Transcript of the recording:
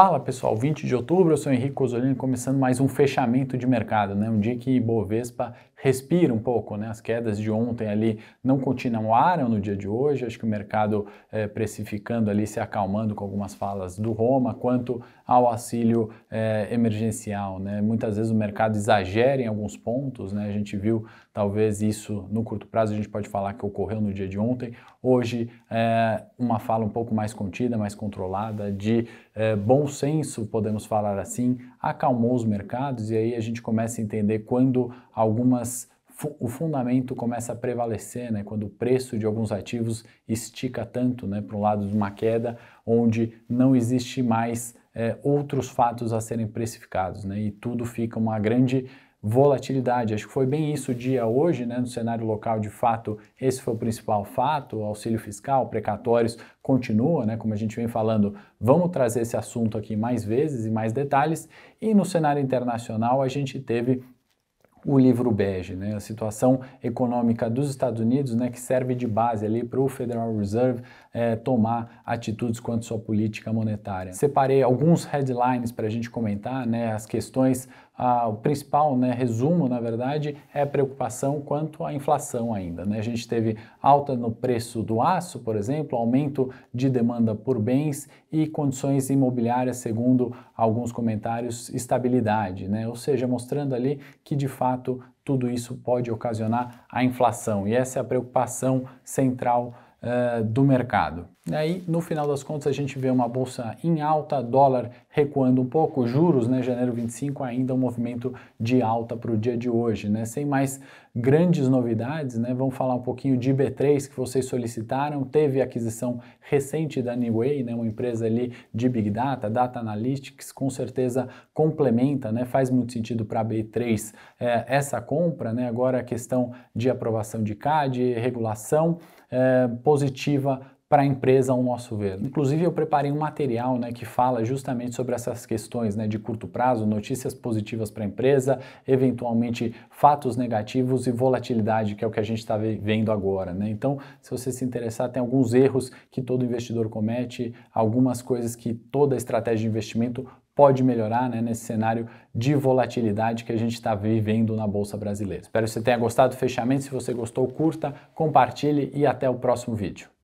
Fala pessoal, 20 de outubro, eu sou Henrique Cosolino, começando mais um fechamento de mercado, né? Um dia que Bovespa respira um pouco, né? As quedas de ontem ali não continuaram no dia de hoje, acho que o mercado é, precificando ali, se acalmando com algumas falas do Roma quanto ao auxílio é, emergencial, né? Muitas vezes o mercado exagera em alguns pontos, né? A gente viu talvez isso no curto prazo, a gente pode falar que ocorreu no dia de ontem. Hoje, é, uma fala um pouco mais contida, mais controlada, de bom senso, podemos falar assim, acalmou os mercados e aí a gente começa a entender quando algumas o fundamento começa a prevalecer, né? quando o preço de alguns ativos estica tanto né? para um lado de uma queda, onde não existe mais é, outros fatos a serem precificados, né? e tudo fica uma grande volatilidade. Acho que foi bem isso o dia hoje, né? No cenário local, de fato, esse foi o principal fato. auxílio fiscal, precatórios continua, né? Como a gente vem falando, vamos trazer esse assunto aqui mais vezes e mais detalhes. E no cenário internacional, a gente teve o livro bege, né? a situação econômica dos Estados Unidos, né, que serve de base ali para o Federal Reserve é, tomar atitudes quanto à sua política monetária. Separei alguns headlines para a gente comentar, né, as questões ah, o principal né, resumo, na verdade, é preocupação quanto à inflação ainda. Né? A gente teve alta no preço do aço, por exemplo, aumento de demanda por bens e condições imobiliárias, segundo alguns comentários, estabilidade, né? ou seja, mostrando ali que de fato tudo isso pode ocasionar a inflação. E essa é a preocupação central uh, do mercado. E aí, no final das contas, a gente vê uma bolsa em alta, dólar recuando um pouco, juros, né, janeiro 25, ainda um movimento de alta para o dia de hoje, né, sem mais grandes novidades, né? Vamos falar um pouquinho de B3 que vocês solicitaram. Teve a aquisição recente da Anyway, né? Uma empresa ali de Big Data, Data Analytics, com certeza complementa, né? Faz muito sentido para B3 é, eh, essa compra, né? Agora a questão de aprovação de CAD, regulação é, positiva para a empresa ao nosso ver. Inclusive eu preparei um material né, que fala justamente sobre essas questões né, de curto prazo, notícias positivas para a empresa, eventualmente fatos negativos e volatilidade, que é o que a gente está vendo agora. Né? Então, se você se interessar, tem alguns erros que todo investidor comete, algumas coisas que toda estratégia de investimento pode melhorar né, nesse cenário de volatilidade que a gente está vivendo na Bolsa Brasileira. Espero que você tenha gostado do fechamento. Se você gostou, curta, compartilhe e até o próximo vídeo.